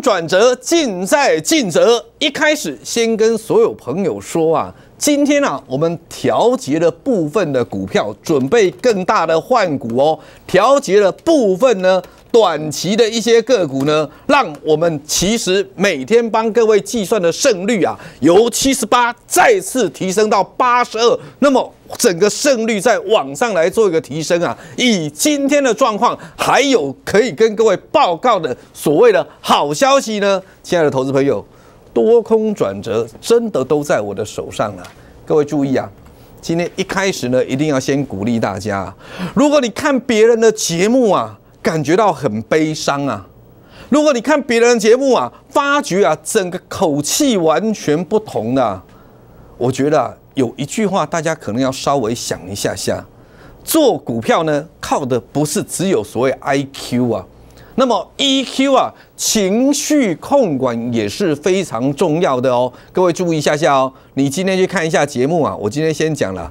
转折尽在尽责。一开始先跟所有朋友说啊，今天啊，我们调节了部分的股票，准备更大的换股哦。调节了部分呢，短期的一些个股呢，让我们其实每天帮各位计算的胜率啊，由七十八再次提升到八十二。那么。整个胜率在往上来做一个提升啊！以今天的状况，还有可以跟各位报告的所谓的好消息呢，亲爱的投资朋友，多空转折真的都在我的手上了。各位注意啊，今天一开始呢，一定要先鼓励大家。如果你看别人的节目啊，感觉到很悲伤啊；如果你看别人的节目啊，发觉啊，整个口气完全不同的，我觉得。有一句话，大家可能要稍微想一下下，做股票呢，靠的不是只有所谓 I Q 啊，那么 EQ 啊，情绪控管也是非常重要的哦。各位注意一下下哦，你今天去看一下节目啊。我今天先讲了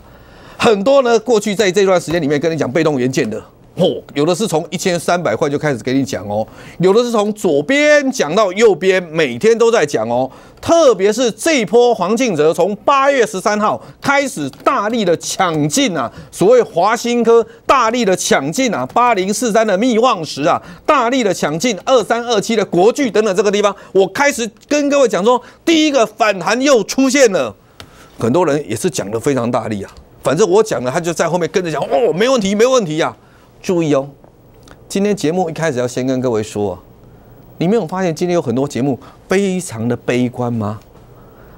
很多呢，过去在这段时间里面跟你讲被动元件的。哦，有的是从一千三百块就开始给你讲哦，有的是从左边讲到右边，每天都在讲哦。特别是这波黄进哲从八月十三号开始大力的抢进啊，所谓华新科大力的抢进啊，八零四三的密望石啊，大力的抢进二三二七的国巨等等这个地方，我开始跟各位讲说，第一个反弹又出现了，很多人也是讲的非常大力啊。反正我讲了，他就在后面跟着讲哦，没问题，没问题呀。注意哦，今天节目一开始要先跟各位说啊，你没有发现今天有很多节目非常的悲观吗？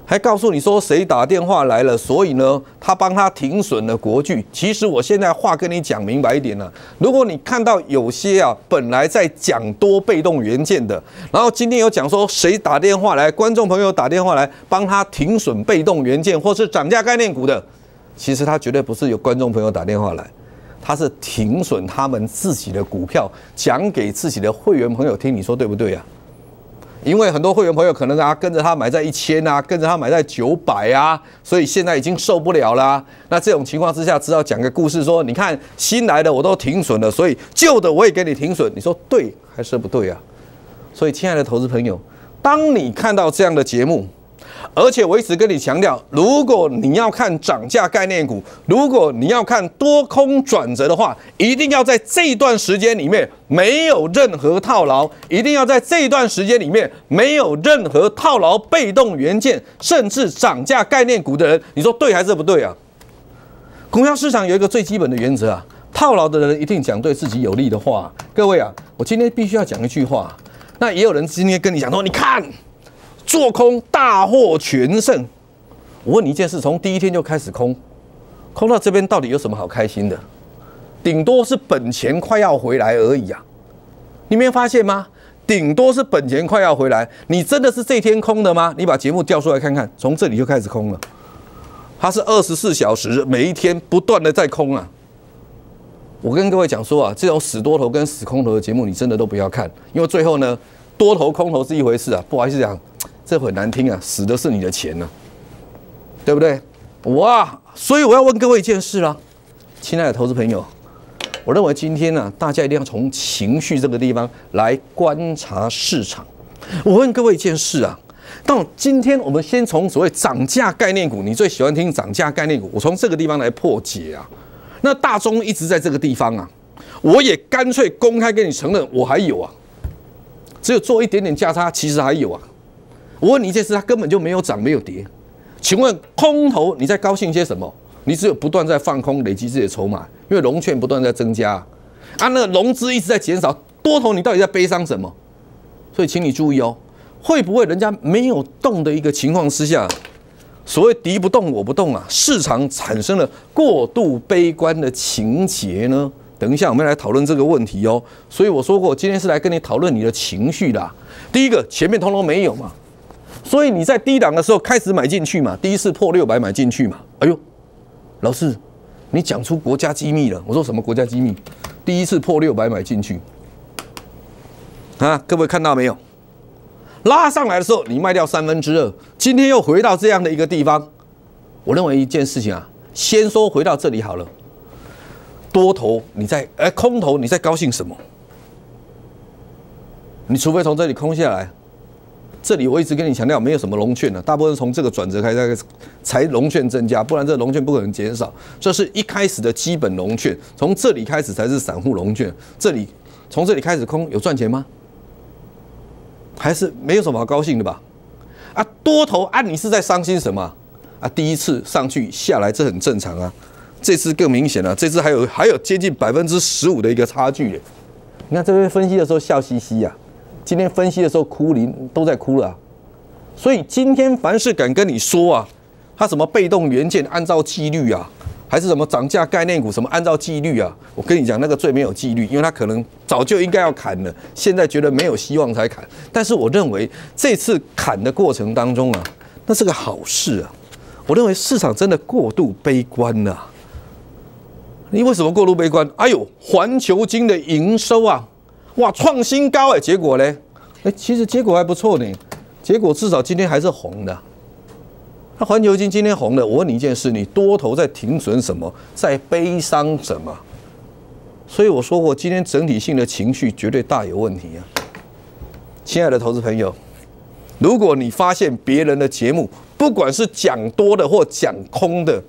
还告诉你说谁打电话来了，所以呢他帮他停损了国剧。其实我现在话跟你讲明白一点了，如果你看到有些啊本来在讲多被动元件的，然后今天有讲说谁打电话来，观众朋友打电话来帮他停损被动元件或是涨价概念股的，其实他绝对不是有观众朋友打电话来。他是停损他们自己的股票，讲给自己的会员朋友听，你说对不对啊？因为很多会员朋友可能啊跟着他买在一千啊，跟着他买在九百啊，所以现在已经受不了啦。那这种情况之下，只好讲个故事说，你看新来的我都停损了，所以旧的我也给你停损，你说对还是不对啊？所以，亲爱的投资朋友，当你看到这样的节目，而且我一直跟你强调，如果你要看涨价概念股，如果你要看多空转折的话，一定要在这段时间里面没有任何套牢，一定要在这段时间里面没有任何套牢被动元件，甚至涨价概念股的人，你说对还是不对啊？股票市场有一个最基本的原则啊，套牢的人一定讲对自己有利的话。各位啊，我今天必须要讲一句话。那也有人今天跟你讲说，你看。做空大获全胜，我问你一件事：从第一天就开始空，空到这边到底有什么好开心的？顶多是本钱快要回来而已啊！你没有发现吗？顶多是本钱快要回来。你真的是这天空的吗？你把节目调出来看看，从这里就开始空了。它是二十四小时每一天不断的在空啊！我跟各位讲说啊，这种死多头跟死空头的节目，你真的都不要看，因为最后呢，多头空头是一回事啊！不好意思讲。这会难听啊，死的是你的钱呢，对不对？哇，所以我要问各位一件事啦，亲爱的投资朋友，我认为今天呢，大家一定要从情绪这个地方来观察市场。我问各位一件事啊，到今天我们先从所谓涨价概念股，你最喜欢听涨价概念股，我从这个地方来破解啊。那大中一直在这个地方啊，我也干脆公开跟你承认，我还有啊，只有做一点点价差，其实还有啊。我问你，一件事，它根本就没有涨，没有跌，请问空头你在高兴些什么？你只有不断在放空，累积自己的筹码，因为融券不断在增加，啊，那个融资一直在减少。多头你到底在悲伤什么？所以请你注意哦，会不会人家没有动的一个情况之下，所谓敌不动我不动啊，市场产生了过度悲观的情节呢？等一下我们来讨论这个问题哦。所以我说过，今天是来跟你讨论你的情绪的。第一个，前面通通没有嘛？所以你在低档的时候开始买进去嘛，第一次破六百买进去嘛。哎呦，老师，你讲出国家机密了。我说什么国家机密？第一次破六百买进去啊！各位看到没有？拉上来的时候你卖掉三分之二，今天又回到这样的一个地方。我认为一件事情啊，先说回到这里好了。多头你在，哎，空头你在高兴什么？你除非从这里空下来。这里我一直跟你强调，没有什么龙券的，大部分是从这个转折开始才龙券增加，不然这龙券不可能减少。这是一开始的基本龙券，从这里开始才是散户龙券。这里从这里开始空有赚钱吗？还是没有什么好高兴的吧？啊，多头啊，你是在伤心什么？啊，第一次上去下来这很正常啊，这次更明显了，这次还有还有接近百分之十五的一个差距耶。你看这边分析的时候笑嘻嘻呀。今天分析的时候，哭灵都在哭了，所以今天凡是敢跟你说啊，他什么被动元件按照纪律啊，还是什么涨价概念股什么按照纪律啊，我跟你讲那个最没有纪律，因为他可能早就应该要砍了，现在觉得没有希望才砍。但是我认为这次砍的过程当中啊，那是个好事啊，我认为市场真的过度悲观了。你为什么过度悲观？哎呦，环球金的营收啊！哇，创新高哎！结果呢？哎，其实结果还不错呢。结果至少今天还是红的。那环球金今天红的，我问你一件事：你多头在停损什么？在悲伤什么？所以我说过，今天整体性的情绪绝对大有问题啊！亲爱的投资朋友，如果你发现别人的节目，不管是讲多的或讲空的，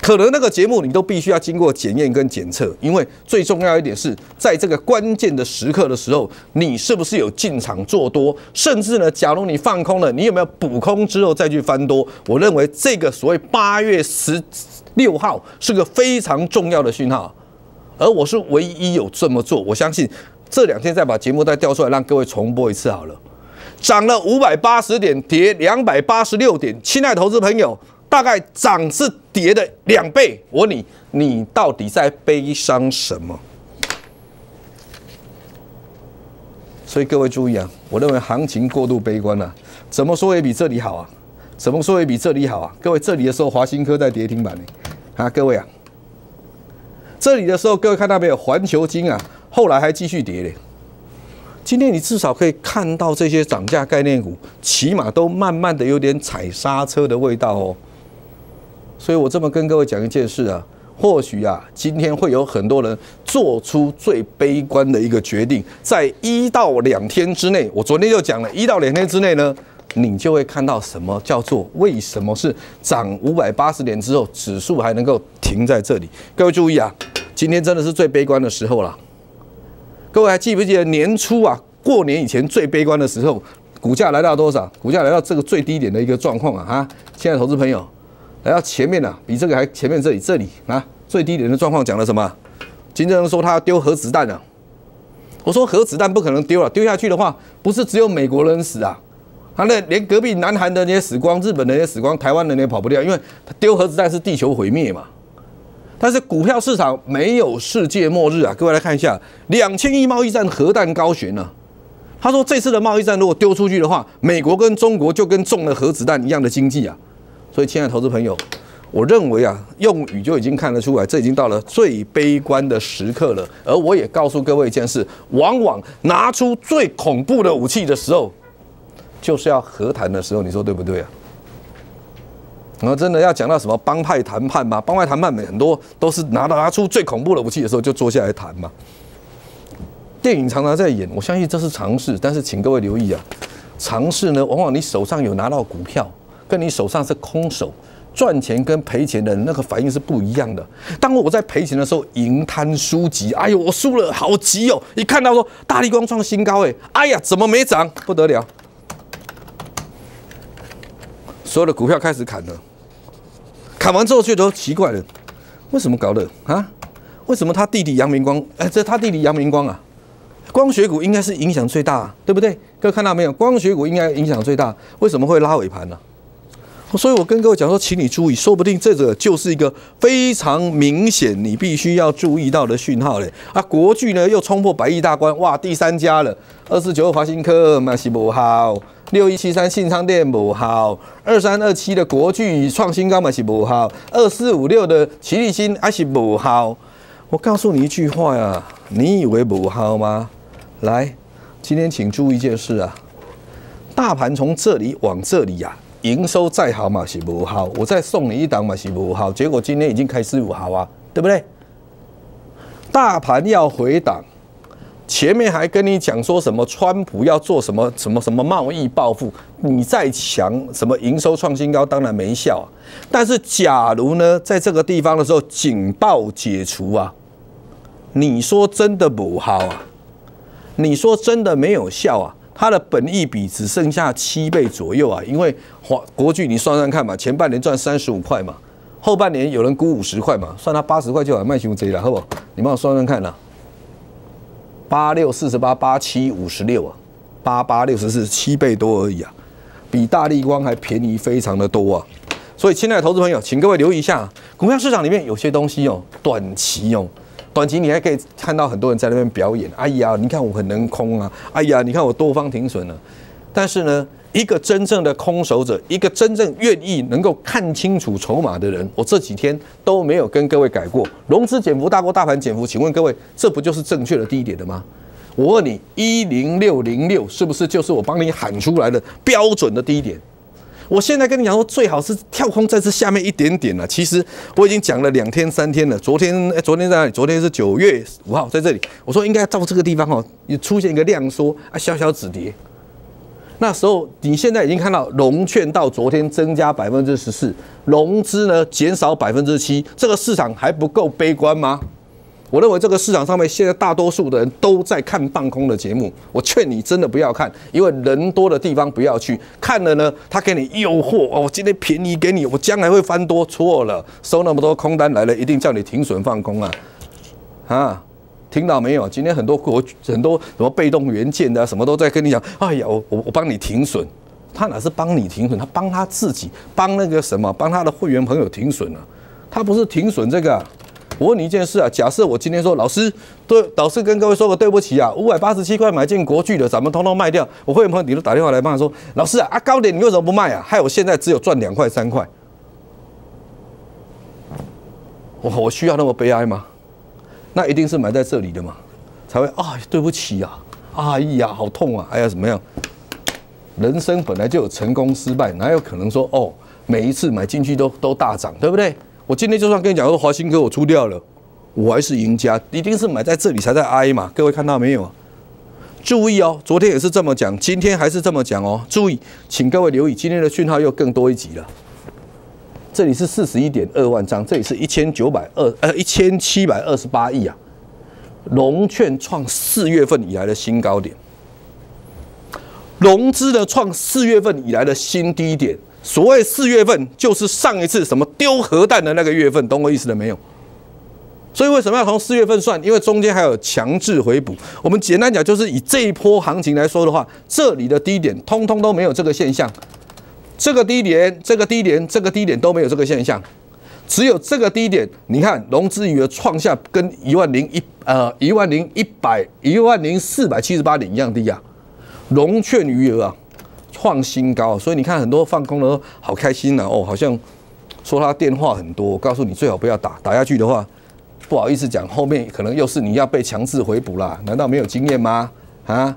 可能那个节目你都必须要经过检验跟检测，因为最重要一点是在这个关键的时刻的时候，你是不是有进场做多，甚至呢，假如你放空了，你有没有补空之后再去翻多？我认为这个所谓八月十六号是个非常重要的讯号，而我是唯一有这么做。我相信这两天再把节目再调出来让各位重播一次好了，涨了五百八十点，跌两百八十六点，亲爱的投资朋友。大概涨是跌的两倍。我问你，你到底在悲伤什么？所以各位注意啊，我认为行情过度悲观了。怎么说也比这里好啊，怎么说也比这里好啊？各位，这里的时候华新科在跌停板呢。啊，各位啊，这里的时候，各位看到没有？环球金啊，后来还继续跌呢。今天你至少可以看到这些涨价概念股，起码都慢慢的有点踩刹车的味道哦。所以，我这么跟各位讲一件事啊，或许啊，今天会有很多人做出最悲观的一个决定，在一到两天之内。我昨天就讲了，一到两天之内呢，你就会看到什么叫做为什么是涨五百八十点之后，指数还能够停在这里？各位注意啊，今天真的是最悲观的时候了。各位还记不记得年初啊，过年以前最悲观的时候，股价来到多少？股价来到这个最低点的一个状况啊？哈，现在投资朋友。然后前面呢，比这个还前面这里这里啊最低点的状况讲了什么？金正恩说他要丢核子弹了。我说核子弹不可能丢了，丢下去的话不是只有美国人死啊，他那连隔壁南韩的那些死光，日本的也死光，台湾人也跑不掉，因为他丢核子弹是地球毁灭嘛。但是股票市场没有世界末日啊，各位来看一下，两千亿贸易战核弹高悬呢。他说这次的贸易战如果丢出去的话，美国跟中国就跟中了核子弹一样的经济啊。所以，亲爱的投资朋友，我认为啊，用语就已经看得出来，这已经到了最悲观的时刻了。而我也告诉各位一件事：，往往拿出最恐怖的武器的时候，就是要和谈的时候。你说对不对啊？然后真的要讲到什么帮派谈判吗？帮派谈判很多都是拿拿出最恐怖的武器的时候就坐下来谈嘛。电影常常在演，我相信这是尝试。但是请各位留意啊，尝试呢，往往你手上有拿到股票。跟你手上是空手，赚钱跟赔钱的那个反应是不一样的。当我在赔钱的时候，盈贪输急，哎呦，我输了好急哦！一看到说大力光创新高，哎，哎呀，怎么没涨？不得了，所有的股票开始砍了。砍完之后，觉得奇怪了，为什么搞的啊？为什么他弟弟杨明光？哎，这他弟弟杨明光啊，光学股应该是影响最大，对不对？各位看到没有？光学股应该影响最大，为什么会拉尾盘呢？所以我跟各位讲说，请你注意，说不定这个就是一个非常明显，你必须要注意到的讯号嘞。啊，国巨呢又冲破百亿大关，哇，第三家了。二四九华新科，嘛是不好。六一七三信昌店不好。二三二七的国巨创新高，嘛是不好。二四五六的齐力新，还是不好。我告诉你一句话呀，你以为不好吗？来，今天请注意一件事啊，大盘从这里往这里呀。营收再好嘛是无好，我再送你一档嘛是无好，结果今天已经开始无好啊，对不对？大盘要回档，前面还跟你讲说什么川普要做什么什么什么贸易报复，你再强什么营收创新高，当然没效。但是假如呢，在这个地方的时候警报解除啊，你说真的不好啊？你说真的没有效啊？它的本益比只剩下七倍左右啊，因为华国巨你算算看嘛，前半年赚三十五块嘛，后半年有人估五十块嘛，算它八十块就好卖熊贼了，好不？好？你帮我算算看呐，八六四十八，八七五十六啊，八八六十四，七倍多而已啊，比大立光还便宜非常的多啊，所以亲爱的投资朋友，请各位留意一下，股票市场里面有些东西哦，短期哦，短期你还可以看到很多人在那边表演。哎呀，你看我很能空啊！哎呀，你看我多方停损了。但是呢，一个真正的空手者，一个真正愿意能够看清楚筹码的人，我这几天都没有跟各位改过融资减幅大过大盘减幅。请问各位，这不就是正确的低点的吗？我问你，一零六零六是不是就是我帮你喊出来的标准的低点？我现在跟你讲说，最好是跳空在这下面一点点了。其实我已经讲了两天三天了。昨天哎，昨天在哪里？昨天是九月五号在这里。我说应该照这个地方哦，你出现一个量缩啊，小小止跌。那时候你现在已经看到融券到昨天增加百分之十四，融资呢减少百分之七，这个市场还不够悲观吗？我认为这个市场上面现在大多数的人都在看放空的节目，我劝你真的不要看，因为人多的地方不要去看了呢。他给你诱惑哦，我今天便宜给你，我将来会翻多，错了收那么多空单来了，一定叫你停损放空啊！啊，听到没有？今天很多国很多什么被动元件的什么都在跟你讲，哎呀，我我我帮你停损，他哪是帮你停损，他帮他自己，帮那个什么，帮他的会员朋友停损了，他不是停损这个。我问你一件事啊，假设我今天说老师对老师跟各位说个对不起啊，五百八十七块买进国巨的，咱们通通卖掉，我会朋友你都打电话来帮我说，老师啊，啊高点你为什么不卖啊？害我现在只有赚两块三块，我我需要那么悲哀吗？那一定是埋在这里的嘛，才会啊，对不起啊，哎呀，好痛啊，哎呀，怎么样？人生本来就有成功失败，哪有可能说哦，每一次买进去都都大涨，对不对？我今天就算跟你讲说华兴哥我出掉了，我还是赢家，一定是买在这里才在挨嘛。各位看到没有？注意哦，昨天也是这么讲，今天还是这么讲哦。注意，请各位留意今天的讯号又更多一级了。这里是四十一点二万张，这里是一千九百二呃一千七百二十八亿啊，融券创四月份以来的新高点，融资的创四月份以来的新低点。所谓四月份就是上一次什么丢核弹的那个月份，懂我意思了没有？所以为什么要从四月份算？因为中间还有强制回补。我们简单讲，就是以这一波行情来说的话，这里的低点通通都没有这个现象。这个低点、这个低点、这个低点都没有这个现象，只有这个低点。你看融资余额创下跟一万零一呃一万零一百一万零四百七十八点一样低啊，融券余额啊。创新高，所以你看很多放空的都好开心了哦，好像说他电话很多，告诉你最好不要打，打下去的话不好意思讲，后面可能又是你要被强制回补啦。难道没有经验吗？啊，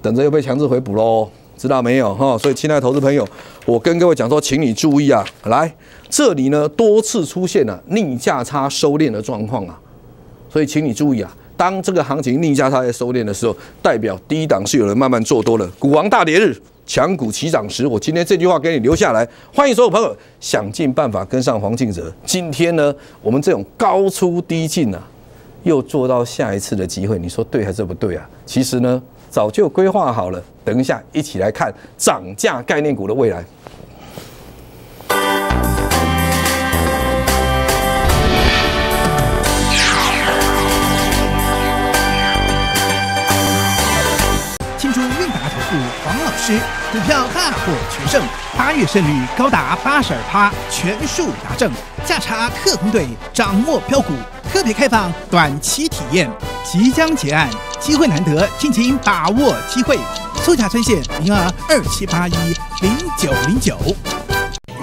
等着又被强制回补喽，知道没有哈？所以亲爱的投资朋友，我跟各位讲说，请你注意啊，来这里呢多次出现了逆价差收敛的状况啊，所以请你注意啊，当这个行情逆价差在收敛的时候，代表低档是有人慢慢做多了，股王大跌日。强股齐涨时，我今天这句话给你留下来。欢迎所有朋友想尽办法跟上黄敬哲。今天呢，我们这种高出低进啊，又做到下一次的机会，你说对还是不对啊？其实呢，早就规划好了。等一下一起来看涨价概念股的未来。十股票大火全胜，八月胜率高达八十二趴，全数达正价差特工队掌握标股，特别开放短期体验，即将结案，机会难得，敬请把握机会。搜家专线零二二七八一零九零九。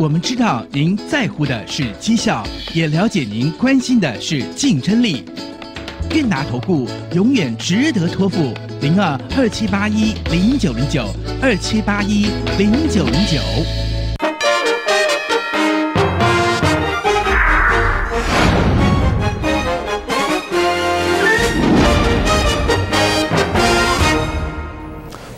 我们知道您在乎的是绩效，也了解您关心的是竞争力。韵达投顾永远值得托付，零二二七八一零九零九二七八一零九零九。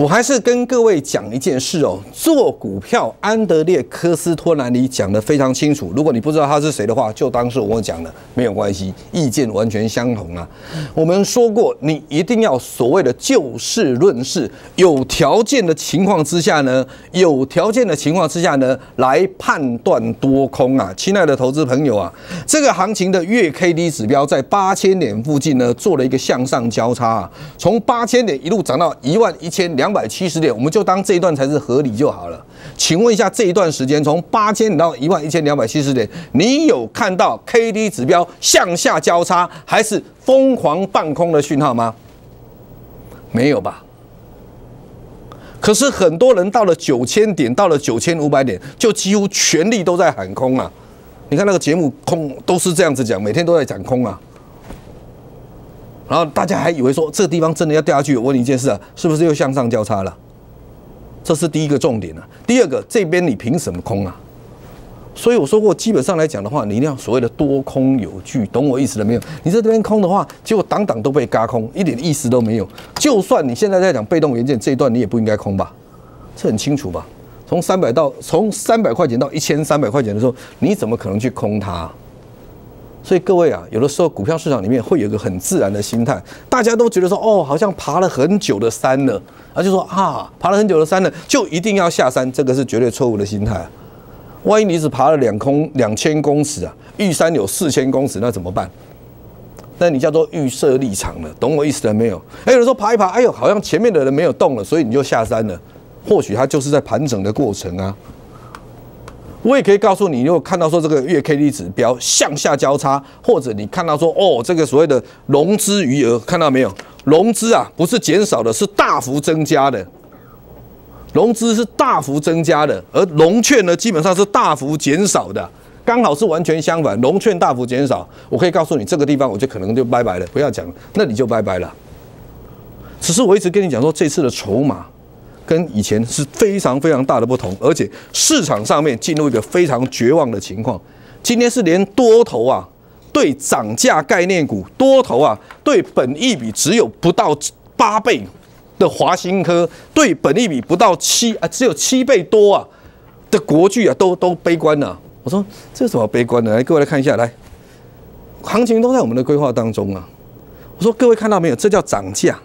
我还是跟各位讲一件事哦，做股票，安德烈科斯托兰尼讲的非常清楚。如果你不知道他是谁的话，就当是我讲的，没有关系，意见完全相同啊。我们说过，你一定要所谓的就事论事，有条件的情况之下呢，有条件的情况之下呢，来判断多空啊，亲爱的投资朋友啊，这个行情的月 K D 指标在八千点附近呢，做了一个向上交叉，啊，从八千点一路涨到一万一千两。百七十点，我们就当这一段才是合理就好了。请问一下，这一段时间从八千点到一万一千两百七十点，你有看到 KD 指标向下交叉，还是疯狂放空的讯号吗？没有吧？可是很多人到了九千点，到了九千五百点，就几乎全力都在喊空啊！你看那个节目空都是这样子讲，每天都在讲空啊。然后大家还以为说这个地方真的要掉下去，我问你一件事啊，是不是又向上交叉了？这是第一个重点啊。第二个，这边你凭什么空啊？所以我说过，基本上来讲的话，你一定要所谓的多空有据，懂我意思了没有？你在这边空的话，结果档档都被嘎空，一点意思都没有。就算你现在在讲被动元件这一段，你也不应该空吧？这很清楚吧？从三百到从三百块钱到一千三百块钱的时候，你怎么可能去空它？所以各位啊，有的时候股票市场里面会有一个很自然的心态，大家都觉得说，哦，好像爬了很久的山了，而就说啊，爬了很久的山了，就一定要下山，这个是绝对错误的心态啊。万一你只爬了两空两千公尺啊，玉山有四千公尺，那怎么办？那你叫做预设立场了，懂我意思了没有？还有人说爬一爬，哎呦，好像前面的人没有动了，所以你就下山了。或许他就是在盘整的过程啊。我也可以告诉你，如果看到说这个月 K D 指标向下交叉，或者你看到说哦，这个所谓的融资余额，看到没有？融资啊，不是减少的，是大幅增加的。融资是大幅增加的，而融券呢，基本上是大幅减少的，刚好是完全相反。融券大幅减少，我可以告诉你，这个地方我就可能就拜拜了，不要讲，那你就拜拜了。只是我一直跟你讲说，这次的筹码。跟以前是非常非常大的不同，而且市场上面进入一个非常绝望的情况。今天是连多头啊，对涨价概念股多头啊，对本益比只有不到八倍的华新科，对本益比不到七啊，只有七倍多啊的国巨啊，都都悲观了。我说这怎什么悲观呢？来，各位来看一下，来，行情都在我们的规划当中啊。我说各位看到没有，这叫涨价。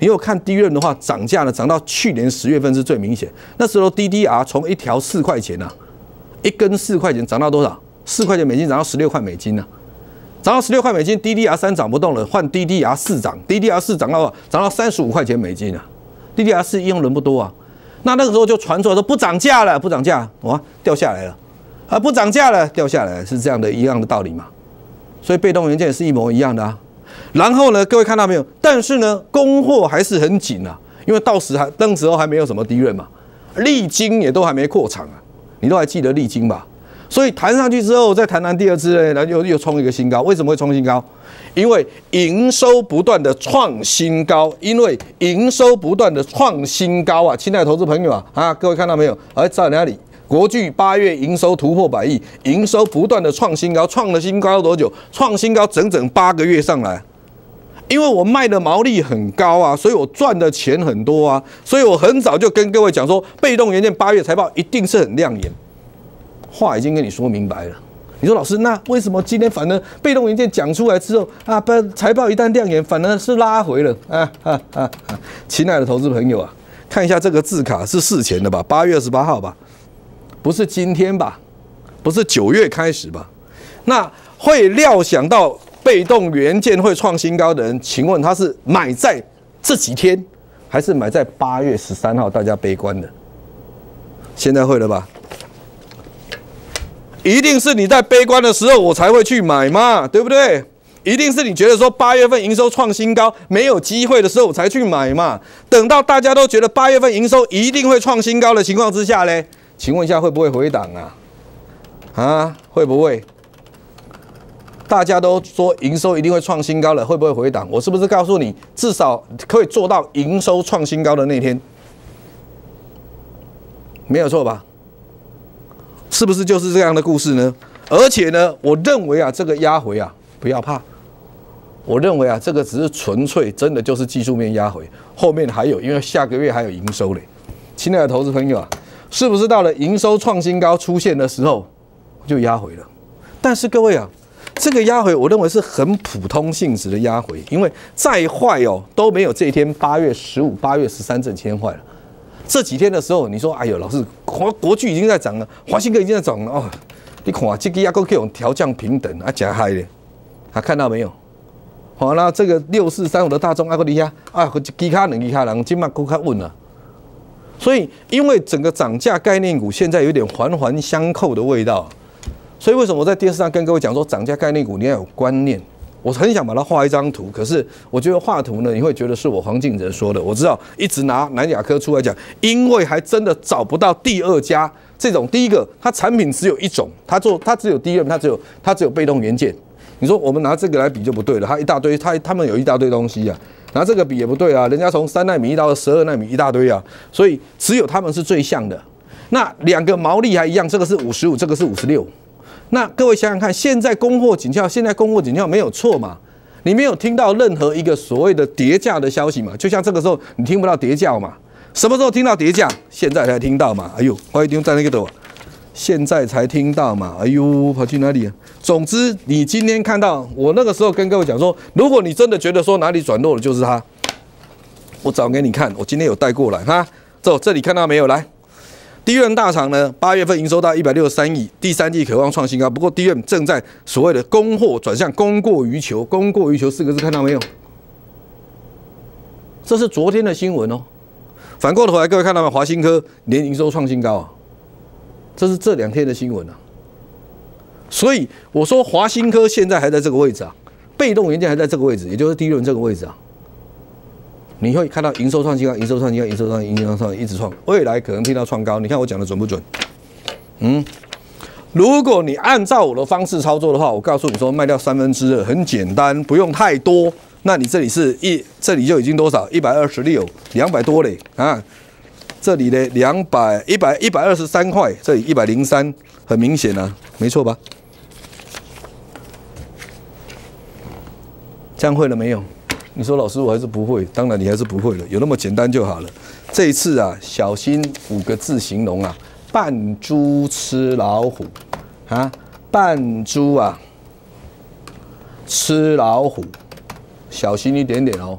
你有看低运的话，涨价了，涨到去年十月份是最明显。那时候 DDR 从一条四块钱啊，一根四块钱，涨到多少？四块钱美金涨到十六块美金呢？涨到十六块美金，DDR 三涨不动了，换 DDR 四涨，DDR 四涨到涨到三十五块钱美金啊。DDR 四应用人不多啊，那那个时候就传出说不涨价了，不涨价哇，掉下来了啊，不涨价了，掉下来是这样的一样的道理嘛。所以被动元件也是一模一样的啊。然后呢？各位看到没有？但是呢，供货还是很紧啊，因为到时还那时候还没有什么低润嘛，利晶也都还没扩产啊，你都还记得利晶吧？所以弹上去之后，再弹完第二次呢，然又又冲一个新高。为什么会冲新高？因为营收不断的创新高，因为营收不断的创新高啊！亲爱的投资朋友啊，啊，各位看到没有？哎，在哪里？国巨八月营收突破百亿，营收不断的创新高，创了新高多久？创新高整整八个月上来，因为我卖的毛利很高啊，所以我赚的钱很多啊，所以我很早就跟各位讲说，被动元件八月财报一定是很亮眼，话已经跟你说明白了。你说老师，那为什么今天反而被动元件讲出来之后啊，财报一旦亮眼，反而是拉回了啊？亲爱的投资朋友啊，看一下这个字卡是事前的吧，八月二十八号吧。不是今天吧？不是九月开始吧？那会料想到被动元件会创新高的人，请问他是买在这几天，还是买在八月十三号大家悲观的？现在会了吧？一定是你在悲观的时候，我才会去买嘛，对不对？一定是你觉得说八月份营收创新高没有机会的时候，我才去买嘛。等到大家都觉得八月份营收一定会创新高的情况之下嘞，请问一下会不会回档啊？啊，会不会？大家都说营收一定会创新高了，会不会回档？我是不是告诉你，至少可以做到营收创新高的那天，没有错吧？是不是就是这样的故事呢？而且呢，我认为啊，这个压回啊，不要怕，我认为啊，这个只是纯粹真的就是技术面压回，后面还有，因为下个月还有营收嘞，亲爱的投资朋友啊。是不是到了营收创新高出现的时候，就压回了？但是各位啊，这个压回我认为是很普通性质的压回，因为再坏哦都没有这一天八月十五、八月十三证天坏了。这几天的时候，你说哎呦，老是华国巨已经在涨了，华新哥已经在涨了哦。你看啊，这个压个阿种调降平等啊，假嗨的，啊看到没有？好，那这个六四三五的大众阿哥你啊，啊，几卡人几卡人，今麦够卡稳了。所以，因为整个涨价概念股现在有点环环相扣的味道，所以为什么我在电视上跟各位讲说涨价概念股你要有观念？我很想把它画一张图，可是我觉得画图呢，你会觉得是我黄敬哲说的。我知道一直拿南亚科出来讲，因为还真的找不到第二家这种。第一个，它产品只有一种，它做它只有 D N，它只有它只有被动元件。你说我们拿这个来比就不对了，它一大堆，它他们有一大堆东西啊。拿这个比也不对啊，人家从三纳米一到十二纳米一大堆啊，所以只有他们是最像的。那两个毛利还一样，这个是五十五，这个是五十六。那各位想想看，现在供货紧俏，现在供货紧俏没有错嘛？你没有听到任何一个所谓的叠价的消息嘛？就像这个时候你听不到叠价嘛？什么时候听到叠价？现在才听到嘛？哎呦，我一听在那个的。现在才听到嘛，哎呦，跑去哪里啊？总之，你今天看到我那个时候跟各位讲说，如果你真的觉得说哪里转弱了，就是它。我找给你看，我今天有带过来哈。走，这里看到没有？来，DM 大厂呢，八月份营收到一百六十三亿，第三季渴望创新高。不过 DM 正在所谓的供货转向供过于求，供过于求四个字看到没有？这是昨天的新闻哦。反过头来，各位看到有？华新科年营收创新高啊。这是这两天的新闻啊，所以我说华新科现在还在这个位置啊，被动元件还在这个位置，也就是第一轮这个位置啊。你会看到营收创新高，营收创新高，营收创，新营收创，一直创，未来可能听到创高。你看我讲的准不准？嗯，如果你按照我的方式操作的话，我告诉你说卖掉三分之二，很简单，不用太多。那你这里是一，这里就已经多少？一百二十六，两百多嘞啊。这里呢，两百一百一百二十三块，这里一百零三，很明显啊，没错吧？这样会了没有？你说老师我还是不会，当然你还是不会了，有那么简单就好了。这一次啊，小心五个字形容啊，扮猪吃老虎啊，扮猪啊，吃老虎，小心一点点哦。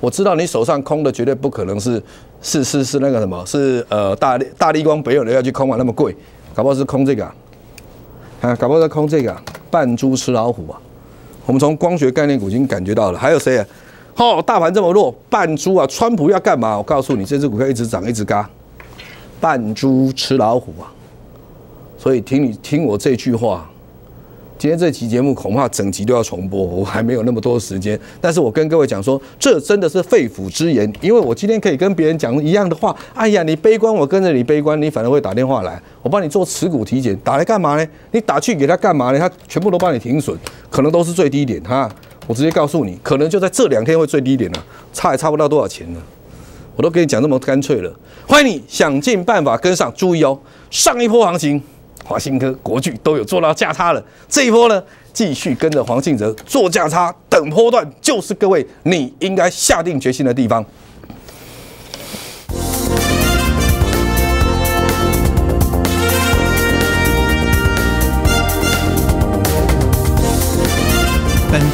我知道你手上空的绝对不可能是。是是是那个什么？是呃，大力大力光北有的要去空啊？那么贵，搞不好是空这个啊，啊搞不好是空这个，扮猪吃老虎啊。我们从光学概念股已经感觉到了，还有谁啊？好，大盘这么弱，扮猪啊？川普要干嘛？我告诉你，这只股票一直涨，一直嘎，扮猪吃老虎啊！所以听你听我这句话。今天这期节目恐怕整集都要重播，我还没有那么多时间。但是我跟各位讲说，这真的是肺腑之言，因为我今天可以跟别人讲一样的话。哎呀，你悲观，我跟着你悲观，你反而会打电话来，我帮你做持股体检，打来干嘛呢？你打去给他干嘛呢？他全部都帮你停损，可能都是最低点哈。我直接告诉你，可能就在这两天会最低点了，差也差不到多少钱呢。我都跟你讲这么干脆了，欢迎你想尽办法跟上，注意哦，上一波行情。华新科、国巨都有做到价差了，这一波呢，继续跟着黄信哲做价差，等波段就是各位你应该下定决心的地方。